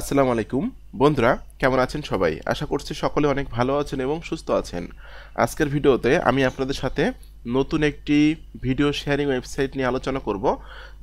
আসসালামু আলাইকুম বন্ধুরা কেমন আছেন সবাই আশা করছি সকলে অনেক ভালো আছেন এবং সুস্থ আছেন আজকের ভিডিওতে আমি আপনাদের সাথে নতুন একটি ভিডিও শেয়ারিং ওয়েবসাইট নিয়ে আলোচনা করব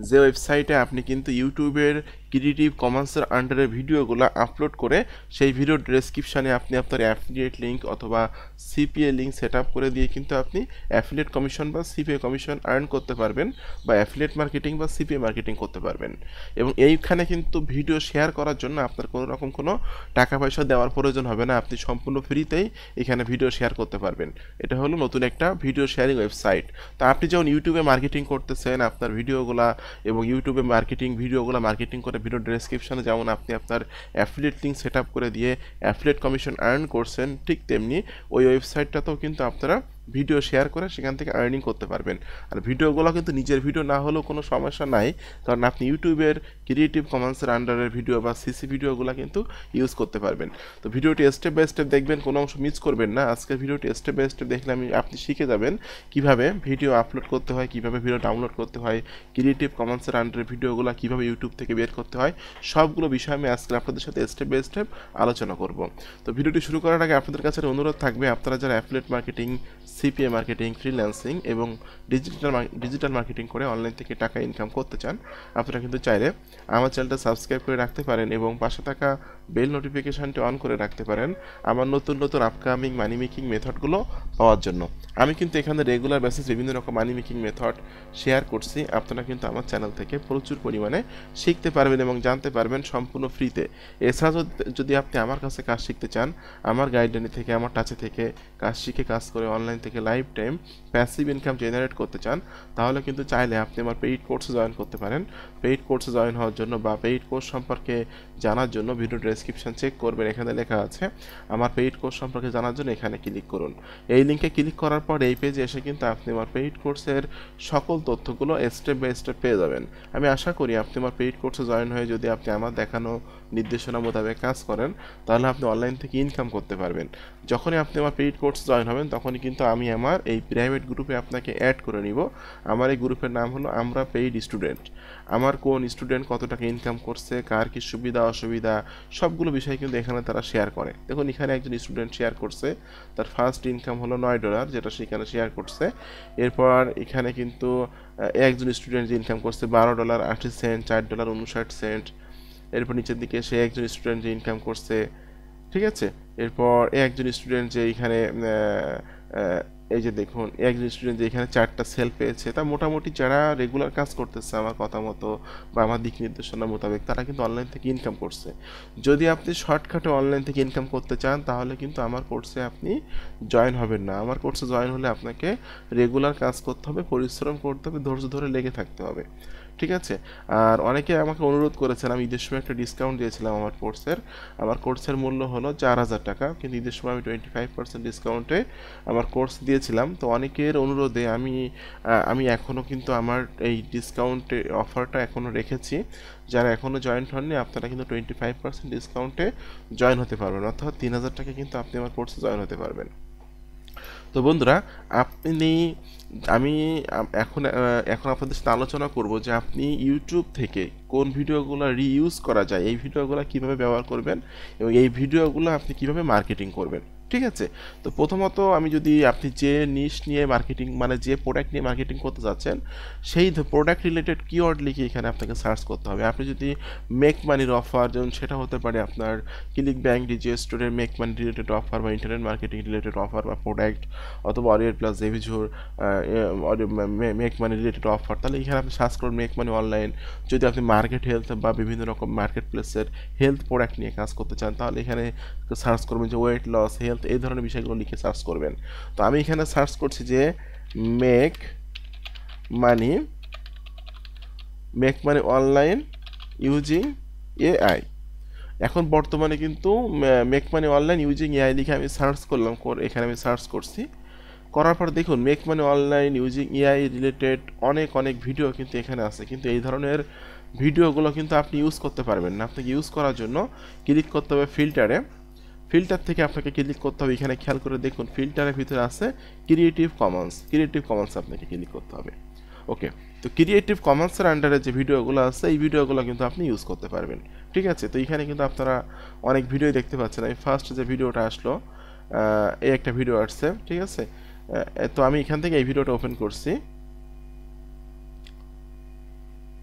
যে ওয়েবসাইটে আপনি কিন্তু ইউটিউবের ক্রিয়েটিভ কমার্সের আন্ডারে ভিডিওগুলো আপলোড করে সেই ভিডিও ডেসক্রিপশানে আপনি আপনার অ্যাফিলিয়েট লিঙ্ক অথবা সিপিএ লিঙ্ক সেট করে দিয়ে কিন্তু আপনি অ্যাফিলিয়েট কমিশন বা সিপিএ কমিশন আর্ন করতে পারবেন বা অ্যাফিলিয়েট মার্কেটিং বা সিপিএ মার্কেটিং করতে পারবেন এবং এইখানে কিন্তু ভিডিও শেয়ার করার জন্য আপনার কোনো রকম কোনো টাকা পয়সা দেওয়ার প্রয়োজন হবে না আপনি সম্পূর্ণ ফ্রিতেই এখানে ভিডিও শেয়ার করতে পারবেন এটা হলো নতুন একটা ভিডিও শেয়ারিং ওয়েবসাইট তো আপনি যখন ইউটিউবে মার্কেটিং করতেছেন আপনার ভিডিওগুলা এবং ইউটিউবে মার্কেটিং ভিডিওগুলো মার্কেটিং করে ভিডিও ডিসক্রিপশানে যেমন আপনি আপনার অ্যাফিলেট লিঙ্ক সেট করে দিয়ে অ্যাফিলেট কমিশন আর্ন করছেন ঠিক তেমনি ওই ওয়েবসাইটটাতেও কিন্তু আপনারা ভিডিও শেয়ার করে সেখান থেকে আর্নিং করতে পারবেন আর ভিডিওগুলো কিন্তু নিজের ভিডিও না হলেও কোনো সমস্যা নাই কারণ আপনি ইউটিউবের ক্রিয়েটিভ কমান্সের আন্ডারের ভিডিও বা সিসি ভিডিওগুলো কিন্তু ইউজ করতে পারবেন তো ভিডিওটি স্টেপ বাই স্টেপ দেখবেন কোনো অংশ মিস করবেন না আজকের ভিডিওটি স্টেপ বাই স্টেপ দেখলে আমি আপনি শিখে যাবেন কিভাবে ভিডিও আপলোড করতে হয় কিভাবে ভিডিও ডাউনলোড করতে হয় ক্রিয়েটিভ কমান্সের আন্ডারের ভিডিওগুলো কিভাবে ইউটিউব থেকে বের করতে হয় সবগুলো বিষয় আমি আজকে আপনাদের সাথে স্টেপ বাই স্টেপ আলোচনা করব তো ভিডিওটি শুরু করার আগে আপনাদের কাছে অনুরোধ থাকবে আপনারা যারা affiliate marketing CPA marketing freelancing এবং ডিজিটাল ডিজিটাল মার্কেটিং করে অনলাইন থেকে টাকা ইনকাম করতে চান আপনারা কিন্তু চাইলে আমার চ্যানেলটা সাবস্ক্রাইব করে রাখতে পারেন এবং পাশে থাকা বেল নোটিফিকেশানটি অন করে রাখতে পারেন আমার নতুন নতুন আপকামিং মানি মেকিং মেথডগুলো পাওয়ার জন্য আমি কিন্তু এখানে রেগুলার বেসিস বিভিন্ন রকম মানি মেকিং মেথড শেয়ার করছি আপনারা কিন্তু আমার চ্যানেল থেকে প্রচুর পরিমাণে শিখতে পারবেন এবং জানতে পারবেন সম্পূর্ণ ফ্রিতে এছাড়া যদি আপনি আমার কাছে কাজ শিখতে চান আমার গাইডলাইন থেকে আমার টাচে থেকে কাজ শিখে কাজ করে অনলাইন থেকে life time passive income generate করতে চান তাহলে কিন্তু চাইলে আপনি আমার পেইড কোর্সে জয়েন করতে পারেন পেইড কোর্সে জয়েন হওয়ার জন্য বা পেইড কোর্স সম্পর্কে জানার জন্য ভিডিও ডেসক্রিপশান চেক করবেন এখানে লেখা আছে আমার পেইড কোর্স সম্পর্কে জানার জন্য এখানে ক্লিক করুন এই লিঙ্কে ক্লিক করার পর এই পেজে এসে কিন্তু আপনি আমার পেইড কোর্সের সকল তথ্যগুলো স্টেপ বাই স্টেপ পেয়ে যাবেন আমি আশা করি আপনি আমার পেইড কোর্সে জয়েন হয়ে যদি আপনি আমার দেখানো নির্দেশনা মোতাবেক কাজ করেন তাহলে আপনি অনলাইন থেকে ইনকাম করতে পারবেন যখনই আপনি আমার পেইড কোর্স জয়েন হবেন তখনই কিন্তু আমি আমার এই প্রাইভেট গ্রুপে আপনাকে অ্যাড করে নিব আমার এই গ্রুপের নাম হলো আমরা পেইড স্টুডেন্ট আমার কোন স্টুডেন্ট কত টাকা ইনকাম করছে কার কি সুবিধা অসুবিধা সবগুলো বিষয় কিন্তু এখানে তারা শেয়ার করে দেখুন এখানে একজন স্টুডেন্ট শেয়ার করছে তার ফার্স্ট ইনকাম হলো নয় ডলার যেটা সেখানে শেয়ার করছে এরপর এখানে কিন্তু একজন স্টুডেন্ট যে ইনকাম করছে বারো ডলার আশি সেন্ট চার ডলার উনষাট সেন্ট এরপর নিচের দিকে সে একজন স্টুডেন্ট যে ইনকাম করছে ঠিক আছে এরপর একজন স্টুডেন্ট যে এখানে এই যে দেখুন একজন স্টুডেন্ট এখানে চারটা সেল পেয়েছে তা মোটামুটি যারা রেগুলার কাজ করতেছে আমার কথা মতো বা আমার দিক নির্দেশনা মোতাবেক তারা কিন্তু অনলাইন থেকে ইনকাম করছে যদি আপনি শর্টকাটে অনলাইন থেকে ইনকাম করতে চান তাহলে কিন্তু আমার কোর্সে আপনি জয়েন হবেন না আমার কোর্সে জয়েন হলে আপনাকে রেগুলার কাজ করতে হবে পরিশ্রম করতে হবে ধৈর্য ধরে লেগে থাকতে হবে ঠিক আছে আর অনেকে আমাকে অনুরোধ করেছেন আমি ঈদের সময় একটা ডিসকাউন্ট দিয়েছিলাম আমার কোর্সের আমার কোর্সের মূল্য হলো চার হাজার টাকা কিন্তু ঈদের সময় আমি টোয়েন্টি ফাইভ পার্সেন্ট ডিসকাউন্টে আমার কোর্স দিয়েছিলাম তো অনেকের অনুরোধে আমি আমি এখনও কিন্তু আমার এই ডিসকাউন্টে অফারটা এখনও রেখেছি যারা এখনও জয়েন্ট হননি আপনারা কিন্তু টোয়েন্টি ফাইভ পার্সেন্ট ডিসকাউন্টে জয়েন হতে পারবেন অর্থাৎ তিন হাজার টাকা কিন্তু আপনি আমার কোর্সে জয়েন হতে পারবেন তো বন্ধুরা আপনি আমি এখন এখন আপনাদের সাথে আলোচনা করব যে আপনি ইউটিউব থেকে কোন ভিডিওগুলো রিইউজ করা যায় এই ভিডিওগুলো কিভাবে ব্যবহার করবেন এবং এই ভিডিওগুলো আপনি কিভাবে মার্কেটিং করবেন ঠিক আছে তো প্রথমত আমি যদি আপনি যে নিশ নিয়ে মার্কেটিং মানে যে প্রোডাক্ট নিয়ে মার্কেটিং করতে যাচ্ছেন সেই প্রোডাক্ট রিলেটেড কিওয়ার্ড লিখে এখানে আপনাকে সার্চ করতে হবে আপনি যদি মেক মানির অফার যেমন সেটা হতে পারে আপনার ক্লিক ব্যাঙ্ক ডিজিএ স্টোরের মেক মানি রিলেটেড অফার বা ইন্টারনেট মার্কেটিং রিলেটেড অফার বা প্রোডাক্ট অথবা অরিয়ার প্লাস এভিজোর মেক মানি রিলেটেড অফার তাহলে এখানে আপনি সার্চ করুন মেক মানি অনলাইন যদি আপনি মার্কেট হেলথ বা বিভিন্ন রকম মার্কেট প্লেসের হেলথ প্রোডাক্ট নিয়ে কাজ করতে চান তাহলে এখানে সার্চ করবেন যে ওয়েট লস হেলথ তো এই ধরনের বিষয়গুলো লিখে সার্চ করবেন তো আমি এখানে সার্চ করছি যে make money make money online using AI এখন বর্তমানে কিন্তু make money online using AI লিখে আমি সার্চ করলাম এখানে আমি সার্চ করছি করার পর দেখুন make money online using AI related অনেক অনেক ভিডিও কিন্তু এখানে আছে কিন্তু এই ধরনের ভিডিওগুলো কিন্তু আপনি ইউজ করতে পারবেন না আপনাকে ইউজ করার জন্য ক্লিক করতে হবে ফিল্টারে ফিল্টার থেকে আপনাকে ক্লিক করতে হবে এখানে খেয়াল করে দেখুন ফিল্টারের ভিতরে আছে ক্রিয়েটিভ কমন্স ক্রিয়েটিভ কমন্স আপনাকে ক্লিক করতে হবে ওকে তো ক্রিয়েটিভ কমন্সের আন্ডারে যে ভিডিওগুলো আছে এই ভিডিওগুলো কিন্তু আপনি ইউজ করতে পারবেন ঠিক আছে তো এখানে কিন্তু আপনারা অনেক ভিডিও দেখতে পাচ্ছেন আমি ফার্স্ট যে ভিডিওটা আসলো এই একটা ভিডিও আসছে ঠিক আছে তো আমি এখান থেকে এই ভিডিওটা ওপেন করছি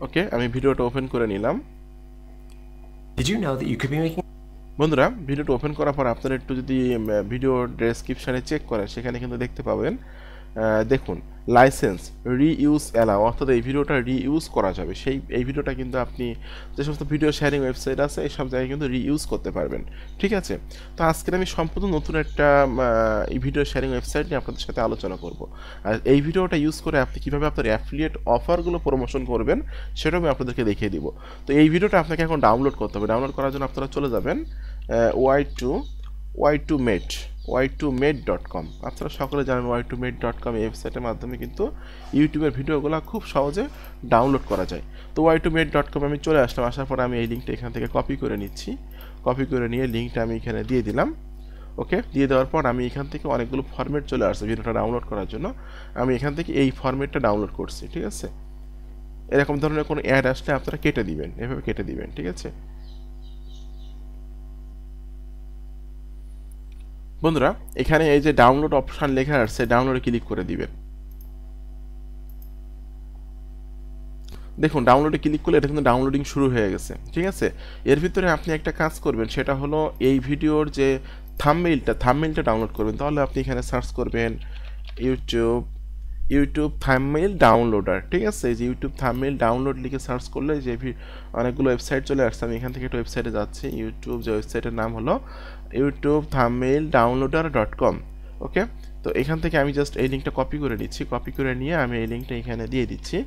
ওকে আমি ভিডিওটা ওপেন করে নিলাম Did you know that you could be making বন্ধুরা ভিডিওটা ওপেন করার পর আপনারা একটু যদি ভিডিও ডেসক্রিপশানে চেক করেন সেখানে কিন্তু দেখতে পাবেন দেখুন লাইসেন্স রিইউজ অ্যালাউ অর্থাৎ এই ভিডিওটা রিইউজ করা যাবে সেই এই ভিডিওটা কিন্তু আপনি যে সমস্ত ভিডিও শেয়ারিং ওয়েবসাইট আছে এই সব জায়গায় কিন্তু রিইউজ করতে পারবেন ঠিক আছে তো আজকের আমি সম্পূর্ণ নতুন একটা এই ভিডিও শেয়ারিং ওয়েবসাইট নিয়ে আপনাদের সাথে আলোচনা করব আর এই ভিডিওটা ইউজ করে আপনি কীভাবে আপনার অ্যাফিলিয়েট অফারগুলো প্রমোশন করবেন সেটাও আমি আপনাদেরকে দেখিয়ে দিব তো এই ভিডিওটা আপনাকে এখন ডাউনলোড করতে হবে ডাউনলোড করার জন্য আপনারা চলে যাবেন Y two Y two mate Y two mate dot com আপনারা সকলে জানেন Y two mate dot com এই ওয়েবসাইটের মাধ্যমে কিন্তু ইউটিউবের ভিডিওগুলো খুব সহজে ডাউনলোড করা যায় তো Y two mate dot com আমি চলে আসলাম আসার পরে আমি এই লিঙ্কটা এখান থেকে কপি করে নিচ্ছি কপি করে নিয়ে লিঙ্কটা আমি এখানে দিয়ে দিলাম ওকে দিয়ে দেওয়ার পর আমি এখান থেকে অনেকগুলো ফর্মেট চলে আসছে ভিডিওটা ডাউনলোড করার জন্য আমি এখান থেকে এই ফর্মেটটা ডাউনলোড করছি ঠিক আছে এরকম ধরনের কোনো অ্যাড আসলে আপনারা কেটে দিবেন এভাবে কেটে দিবেন ঠিক আছে বন্ধুরা এখানে এই যে ডাউনলোড অপশান লেখা আসছে ডাউনলোডে ক্লিক করে দিবেন দেখুন ডাউনলোডে ক্লিক করলে এটা কিন্তু ডাউনলোডিং শুরু হয়ে গেছে ঠিক আছে এর ভিতরে আপনি একটা কাজ করবেন সেটা হলো এই ভিডিওর যে থামমেইলটা থামমেইলটা ডাউনলোড করবেন তাহলে আপনি এখানে সার্চ করবেন ইউটিউব ইউটিউব থামমেইল ডাউনলোডার ঠিক আছে যে ইউটিউব থামমেইল ডাউনলোড লিখে সার্চ করলে যে অনেকগুলো ওয়েবসাইট চলে আসছে আমি এখান থেকে একটা ওয়েবসাইটে যাচ্ছি ইউটিউব যে ওয়েবসাইটের নাম হলো YouTube thumbnail downloader dot com okay তো এখান থেকে আমি জাস্ট এই লিঙ্কটা কপি করে নিচ্ছি কপি করে নিয়ে আমি এই লিঙ্কটা এখানে দিয়ে দিচ্ছি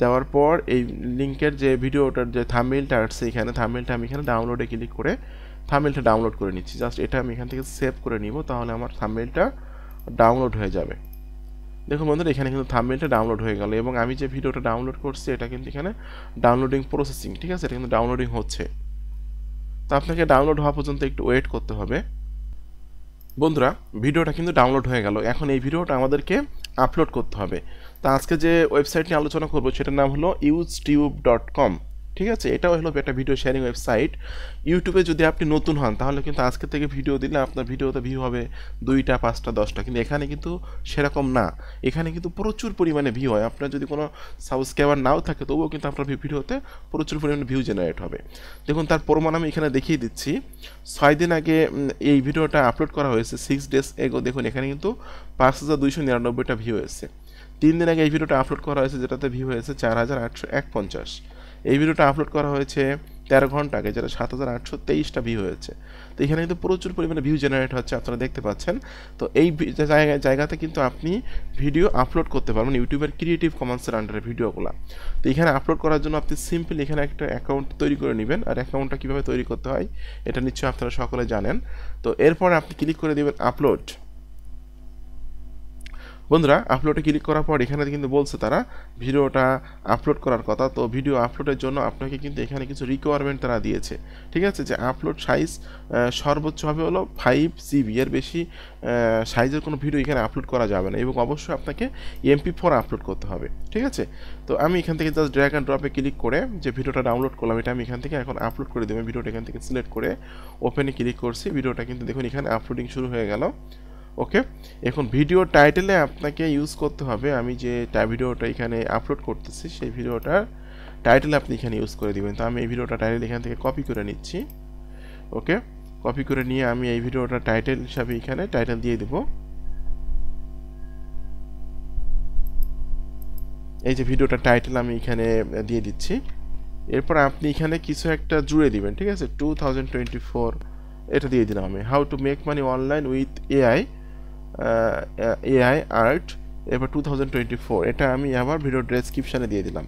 দেওয়ার পর এই লিঙ্কের যে ভিডিওটার যে থামমেলটা আসছে এখানে থামমেলটা আমি এখানে ডাউনলোডে ক্লিক করে থামমেলটা ডাউনলোড করে নিচ্ছি জাস্ট এটা আমি এখান থেকে সেভ করে নিব তাহলে আমার থামমেলটা ডাউনলোড হয়ে যাবে দেখুন বন্ধুরা এখানে কিন্তু থামমেলটা ডাউনলোড হয়ে গেল এবং আমি যে ভিডিওটা ডাউনলোড করছি এটা কিন্তু এখানে ডাউনলোডিং প্রসেসিং ঠিক আছে এটা কিন্তু ডাউনলোডিং হচ্ছে তো আপনাকে ডাউনলোড হওয়া পর্যন্ত একটু ওয়েট করতে হবে বন্ধুরা ভিডিওটা কিন্তু ডাউনলোড হয়ে গেল এখন এই ভিডিওটা আমাদেরকে আপলোড করতে হবে তো আজকে যে ওয়েবসাইট নিয়ে আলোচনা করব সেটার নাম হলো ইউজ টিউব ডট কম ঠিক আছে এটাও হলো একটা ভিডিও শেয়ারিং ওয়েবসাইট ইউটিউবে যদি আপনি নতুন হন তাহলে কিন্তু আজকে থেকে ভিডিও দিলে আপনার ভিডিওতে ভিউ হবে দুইটা পাঁচটা দশটা কিন্তু এখানে কিন্তু সেরকম না এখানে কিন্তু প্রচুর পরিমাণে ভিউ হয় আপনার যদি কোনো সাবস্ক্রাইবার নাও থাকে তবুও কিন্তু আপনার ভিডিওতে প্রচুর পরিমাণে ভিউ জেনারেট হবে দেখুন তার প্রমাণ আমি এখানে দেখিয়ে দিচ্ছি ছয় দিন আগে এই ভিডিওটা আপলোড করা হয়েছে সিক্স ডেজ এগো দেখুন এখানে কিন্তু পাঁচ হাজার দুইশো নিরানব্বইটা ভিউ হয়েছে তিন দিন আগে এই ভিডিওটা আপলোড করা হয়েছে যেটাতে ভিউ হয়েছে চার হাজার আটশো এক পঞ্চাশ এই ভিডিওটা আপলোড করা হয়েছে তেরো ঘন্টা আগে যেটা সাত হাজার আটশো তেইশটা ভিউ হয়েছে তো এখানে কিন্তু প্রচুর পরিমাণে ভিউ জেনারেট হচ্ছে আপনারা দেখতে পাচ্ছেন তো এই জায়গায় জায়গাতে কিন্তু আপনি ভিডিও আপলোড করতে পারবেন ইউটিউবের ক্রিয়েটিভ কমার্সের আন্ডারে ভিডিওগুলো তো এখানে আপলোড করার জন্য আপনি সিম্পলি এখানে একটা অ্যাকাউন্ট তৈরি করে নেবেন আর অ্যাকাউন্টটা কীভাবে তৈরি করতে হয় এটা নিশ্চয়ই আপনারা সকলে জানেন তো এরপর আপনি ক্লিক করে দেবেন আপলোড বন্ধুরা আপলোডে ক্লিক করার পর এখানে কিন্তু বলছে তারা ভিডিওটা আপলোড করার কথা তো ভিডিও আপলোডের জন্য আপনাকে কিন্তু এখানে কিছু রিকোয়ারমেন্ট তারা দিয়েছে ঠিক আছে যে আপলোড সাইজ সর্বোচ্চ হবে হলো ফাইভ জিবি এর বেশি সাইজের কোনো ভিডিও এখানে আপলোড করা যাবে না এবং অবশ্যই আপনাকে এমপি ফোর আপলোড করতে হবে ঠিক আছে তো আমি এখান থেকে জাস্ট ড্র্যাগ অ্যান্ড ড্রপে ক্লিক করে যে ভিডিওটা ডাউনলোড করলাম এটা আমি এখান থেকে এখন আপলোড করে দেবো ভিডিওটা এখান থেকে সিলেক্ট করে ওপেনে ক্লিক করছি ভিডিওটা কিন্তু দেখুন এখানে আপলোডিং শুরু হয়ে গেল ওকে এখন ভিডিও টাইটেলে আপনাকে ইউজ করতে হবে আমি যে ভিডিওটা এখানে আপলোড করতেছি সেই ভিডিওটার টাইটেল আপনি এখানে ইউজ করে দিবেন তো আমি এই ভিডিওটা টাইটেল এখান থেকে কপি করে নিচ্ছি ওকে কপি করে নিয়ে আমি এই ভিডিওটা টাইটেল হিসাবে এখানে টাইটেল দিয়ে দেব এই যে ভিডিওটা টাইটেল আমি এখানে দিয়ে দিচ্ছি এরপর আপনি এখানে কিছু একটা জুড়ে দিবেন ঠিক আছে টু এটা দিয়ে দিলাম আমি how to make money online with AI AI art এবার টু এটা আমি আমার ভিডিও ডেসক্রিপশানে দিয়ে দিলাম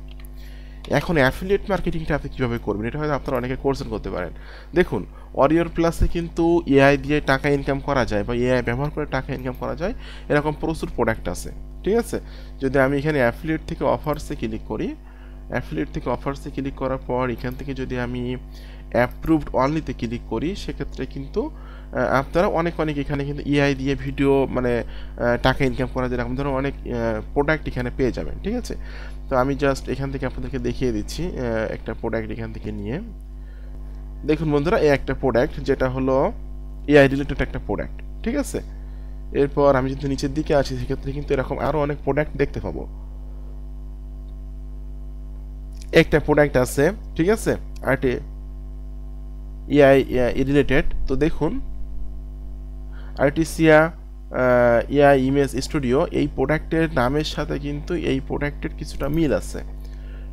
এখন অ্যাফিলিয়েট মার্কেটিংটা আপনি কীভাবে করবেন এটা হয়তো আপনারা অনেকে কোর্সন করতে পারেন দেখুন অরিওর প্লাসে কিন্তু এআই দিয়ে টাকা ইনকাম করা যায় বা এআই ব্যবহার করে টাকা ইনকাম করা যায় এরকম প্রচুর প্রোডাক্ট আছে ঠিক আছে যদি আমি এখানে অ্যাফিলিয়েট থেকে অফার্সে ক্লিক করি অ্যাফিলিয়েট থেকে অফার্সে ক্লিক করার পর এখান থেকে যদি আমি অ্যাপ্রুভড অনলিতে ক্লিক করি সেক্ষেত্রে কিন্তু আপনারা অনেক অনেক এখানে কিন্তু এআই দিয়ে ভিডিও মানে টাকা ইনকাম করা যায় এরকম ধরো অনেক প্রোডাক্ট এখানে পেয়ে যাবেন ঠিক আছে তো আমি জাস্ট এখান থেকে আপনাদেরকে দেখিয়ে দিচ্ছি একটা প্রোডাক্ট এখান থেকে নিয়ে দেখুন বন্ধুরা এই একটা প্রোডাক্ট যেটা হলো এআই রিলেটেড একটা প্রোডাক্ট ঠিক আছে এরপর আমি যদি নিচের দিকে আসি সেক্ষেত্রে কিন্তু এরকম আরও অনেক প্রোডাক্ট দেখতে পাবো একটা প্রোডাক্ট আছে ঠিক আছে আর্টে এআই রিলেটেড তো দেখুন আর্টিসিয়া ইয়া ইমেজ স্টুডিও এই প্রোডাক্টের নামের সাথে কিন্তু এই প্রোডাক্টের কিছুটা মিল আছে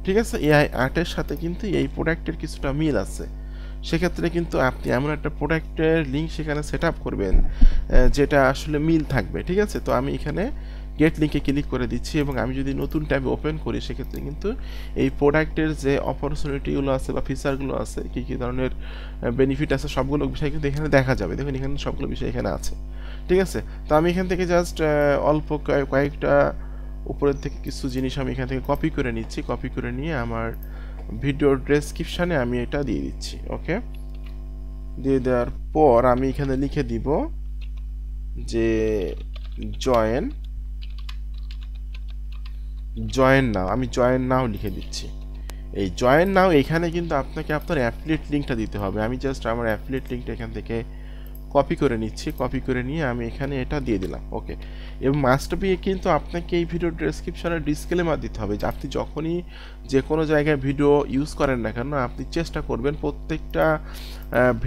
ঠিক আছে এআই আর্টের সাথে কিন্তু এই প্রোডাক্টের কিছুটা মিল আছে সেক্ষেত্রে কিন্তু আপনি এমন একটা প্রোডাক্টের লিঙ্ক সেখানে সেট করবেন যেটা আসলে মিল থাকবে ঠিক আছে তো আমি এখানে গেট লিঙ্কে ক্লিক করে দিচ্ছি এবং আমি যদি নতুন ট্যাব ওপেন করি সেক্ষেত্রে কিন্তু এই প্রোডাক্টের যে অপরচুনিটিগুলো আছে বা ফিচারগুলো আছে কী কী ধরনের বেনিফিট আছে সবগুলো বিষয় কিন্তু এখানে দেখা যাবে দেখুন এখানে সবগুলো বিষয় এখানে আছে ঠিক আছে তো আমি এখান থেকে জাস্ট অল্প কয়েকটা উপরের থেকে কিছু জিনিস আমি এখান থেকে কপি করে নিচ্ছি কপি করে নিয়ে আমার ভিডিও ডেসক্রিপশানে আমি এটা দিয়ে দিচ্ছি ওকে দিয়ে দেওয়ার পর আমি এখানে লিখে দিব যে জয়েন জয়েন নাও আমি জয়েন নাও লিখে দিচ্ছি এই জয়েন নাও এখানে কিন্তু আপনাকে আপনার অ্যাফিলিয়েট লিঙ্কটা দিতে হবে আমি জাস্ট আমার অ্যাফিলিয়েট লিঙ্কটা এখান থেকে কপি করে নিচ্ছি কপি করে নিয়ে আমি এখানে এটা দিয়ে দিলাম ওকে এবং মাস্টারপিয়ে কিন্তু আপনাকে এই ভিডিও ডেসক্রিপশনে ডিসক্লেমার দিতে হবে যে আপনি যখনই যে কোনো জায়গায় ভিডিও ইউজ করেন না কেন আপনি চেষ্টা করবেন প্রত্যেকটা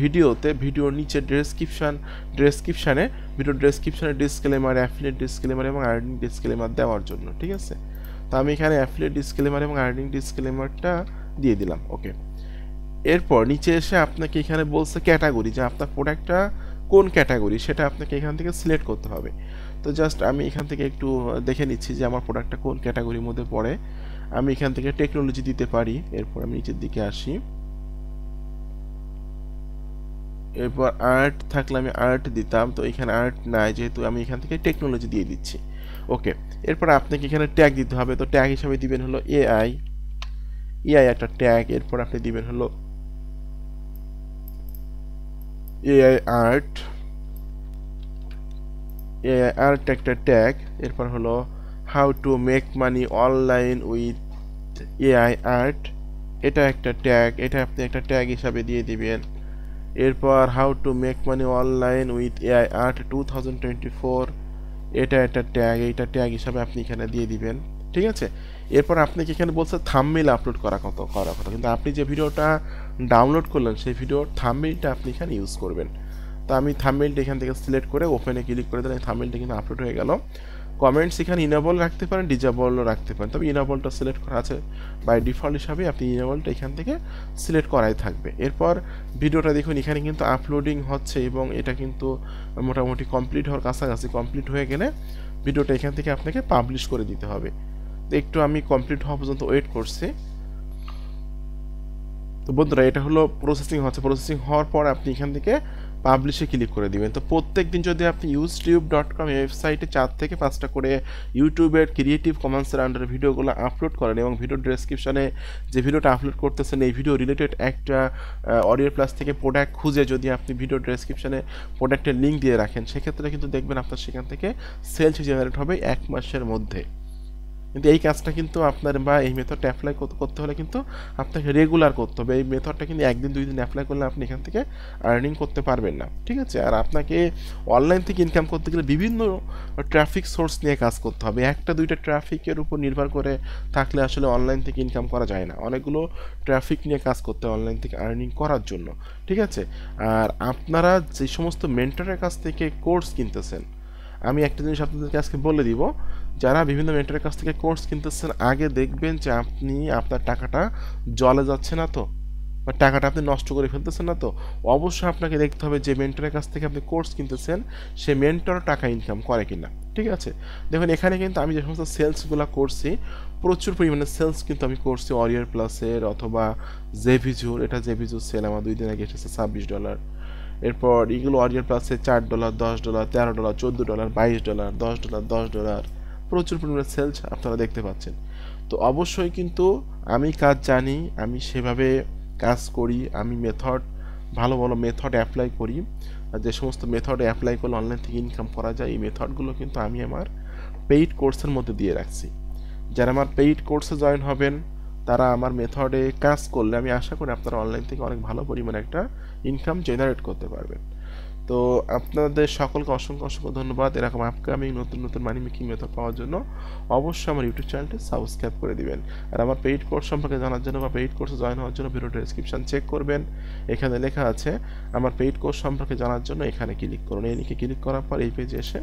ভিডিওতে ভিডিওর নিচে ডেসক্রিপশান ডেসক্রিপশানে ভিডিও ডেসক্রিপশানে ডিসক্লেমার অ্যাফিলেট ডিসক্লেমার এবং আর্নিং ডিসক্লেমার দেওয়ার জন্য ঠিক আছে তো আমি এখানে অ্যাফিলিয়েট ডিসক্লেমার এবং আর্নিং ডিসক্লেমারটা দিয়ে দিলাম ওকে এরপর নিচে এসে আপনাকে এখানে বলছে ক্যাটাগরি যে আপনার প্রোডাক্টটা কোন ক্যাটাগরি সেটা আপনাকে এখান থেকে সিলেক্ট করতে হবে তো জাস্ট আমি এখান থেকে একটু দেখে নিচ্ছি যে আমার প্রোডাক্টটা কোন ক্যাটাগরির মধ্যে পড়ে আমি এখান থেকে টেকনোলজি দিতে পারি এরপর আমি নিচের দিকে আসি এরপর আর্ট থাকলে আমি আর্ট দিতাম তো এখানে আর্ট নাই যেহেতু আমি এখান থেকে টেকনোলজি দিয়ে দিচ্ছি ওকে এরপর আপনাকে এখানে ট্যাগ দিতে হবে তো ট্যাগ হিসাবে দিবেন হলো এআই এআই একটা ট্যাগ এরপর আপনি দিবেন হলো এআই আর্ট এআই আর্ট একটা ট্যাগ এরপর হলো how to make money online with AI art এটা একটা ট্যাগ এটা আপনি একটা ট্যাগ হিসাবে দিয়ে দিবেন এরপর how to make money online with AI art two thousand twenty four এটা এটা ট্যাগ এইটা ট্যাগ হিসাবে আপনি এখানে দিয়ে দিবেন ঠিক আছে এরপর আপনাকে এখানে বলছে থামমেল আপলোড করা কত করার কথা কিন্তু আপনি যে ভিডিওটা ডাউনলোড করলেন সেই ভিডিওর থামমেলটা আপনি এখানে ইউজ করবেন তো আমি থামমেলটা এখান থেকে সিলেক্ট করে ওপেনে ক্লিক করে দিলাম থামমেলটা কিন্তু আপলোড হয়ে গেল কমেন্টস এখানে ইনেবল রাখতে পারেন ডিজেবলও রাখতে পারেন তবে ইনেবলটা সিলেক্ট করা আছে বাই ডিফল্ট হিসাবে আপনি ইনেবলটা এখান থেকে সিলেক্ট করাই থাকবে এরপর ভিডিওটা দেখুন এখানে কিন্তু আপলোডিং হচ্ছে এবং এটা কিন্তু মোটামুটি কমপ্লিট হওয়ার কাছাকাছি কমপ্লিট হয়ে গেলে ভিডিওটা এখান থেকে আপনাকে পাবলিশ করে দিতে হবে তো একটু আমি কমপ্লিট হওয়া পর্যন্ত ওয়েট করছি তো বন্ধুরা এটা হলো প্রসেসিং হচ্ছে প্রসেসিং হওয়ার পর আপনি এখান থেকে পাবলিশে ক্লিক করে দিবেন তো প্রত্যেক দিন যদি আপনি ইউটিউব ডট কম ওয়েবসাইটে চার থেকে পাঁচটা করে ইউটিউবের ক্রিয়েটিভ কমন্সের আন্ডারে ভিডিওগুলো আপলোড করেন এবং ভিডিও ডেসক্রিপশানে যে ভিডিওটা আপলোড করতেছেন এই ভিডিও রিলেটেড একটা অডিও প্লাস থেকে প্রোডাক্ট খুঁজে যদি আপনি ভিডিও ডেসক্রিপশানে প্রোডাক্টের লিঙ্ক দিয়ে রাখেন সেক্ষেত্রে কিন্তু দেখবেন আপনার সেখান থেকে সেলস জেনারেট হবে এক মাসের মধ্যে কিন্তু এই কাজটা কিন্তু আপনার বা এই মেথডটা অ্যাপ্লাই করতে হলে কিন্তু আপনাকে রেগুলার করতে হবে এই মেথডটা কিন্তু একদিন দুই দিন অ্যাপ্লাই করলে আপনি এখান থেকে আর্নিং করতে পারবেন না ঠিক আছে আর আপনাকে অনলাইন থেকে ইনকাম করতে গেলে বিভিন্ন ট্রাফিক সোর্স নিয়ে কাজ করতে হবে একটা দুইটা ট্রাফিকের উপর নির্ভর করে থাকলে আসলে অনলাইন থেকে ইনকাম করা যায় না অনেকগুলো ট্রাফিক নিয়ে কাজ করতে হয় অনলাইন থেকে আর্নিং করার জন্য ঠিক আছে আর আপনারা যে সমস্ত মেন্টরের কাছ থেকে কোর্স কিনতেছেন আমি একটা জিনিস আপনাদেরকে আজকে বলে দিব যারা বিভিন্ন মেন্টরের কাছ থেকে কোর্স কিনতেছেন আগে দেখবেন যে আপনি আপনার টাকাটা জলে যাচ্ছে না তো বা টাকাটা আপনি নষ্ট করে ফেলতেছেন না তো অবশ্যই আপনাকে দেখতে হবে যে মেন্টরের কাছ থেকে আপনি কোর্স কিনতেছেন সে মেন্টর টাকা ইনকাম করে কিনা ঠিক আছে দেখুন এখানে কিন্তু আমি যে সমস্ত সেলসগুলো করছি প্রচুর পরিমাণে সেলস কিন্তু আমি করছি অরিয়ার প্লাসের অথবা জেভিজুর এটা জেভিজুর সেল আমার দুই দিন আগে এসেছে ছাব্বিশ ডলার এরপর এগুলো অরিয়ার প্লাসে চার ডলার দশ ডলার তেরো ডলার চোদ্দো ডলার বাইশ ডলার দশ ডলার দশ ডলার প্রচুর পরিমাণে সেলস আপনারা দেখতে পাচ্ছেন তো অবশ্যই কিন্তু আমি কাজ জানি আমি সেভাবে কাজ করি আমি মেথড ভালো ভালো মেথড অ্যাপ্লাই করি যে সমস্ত মেথডে অ্যাপ্লাই করলে অনলাইন থেকে ইনকাম করা যায় এই মেথডগুলো কিন্তু আমি আমার পেইড কোর্সের মধ্যে দিয়ে রাখছি যারা আমার পেইড কোর্সে জয়েন হবেন তারা আমার মেথডে কাজ করলে আমি আশা করি আপনারা অনলাইন থেকে অনেক ভালো পরিমাণে একটা ইনকাম জেনারেট করতে পারবেন তো আপনাদের সকলকে অসংখ্য অসংখ্য ধন্যবাদ এরকম আপকামিং নতুন নতুন মানি মেকিং মেথড পাওয়ার জন্য অবশ্যই আমার ইউটিউব চ্যানেলটি সাবস্ক্রাইব করে দিবেন আর আমার পেইড কোর্স সম্পর্কে জানার জন্য বা পেইড কোর্সে জয়েন হওয়ার জন্য ভিডিও ডিসক্রিপশান চেক করবেন এখানে লেখা আছে আমার পেইড কোর্স সম্পর্কে জানার জন্য এখানে ক্লিক করুন এই লিঙ্কে ক্লিক করার পর এই পেজে এসে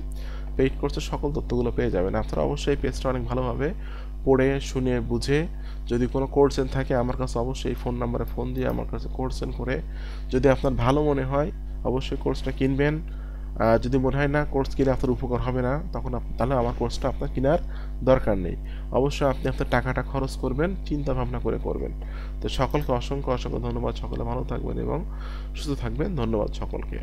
পেইড কোর্সের সকল তথ্যগুলো পেয়ে যাবেন আপনারা অবশ্যই এই পেজটা অনেক ভালোভাবে পড়ে শুনে বুঝে যদি কোনো কোর্সেন থাকে আমার কাছে অবশ্যই ফোন নাম্বারে ফোন দিয়ে আমার কাছে কোর্সেন করে যদি আপনার ভালো মনে হয় অবশ্যই কোর্সটা কিনবেন যদি মনে হয় না কোর্স কিনে আপনার উপকার হবে না তখন তাহলে আমার কোর্সটা আপনার কেনার দরকার নেই অবশ্যই আপনি আপনার টাকাটা খরচ করবেন চিন্তা ভাবনা করে করবেন তো সকলকে অসংখ্য অসংখ্য ধন্যবাদ সকলে ভালো থাকবেন এবং সুস্থ থাকবেন ধন্যবাদ সকলকে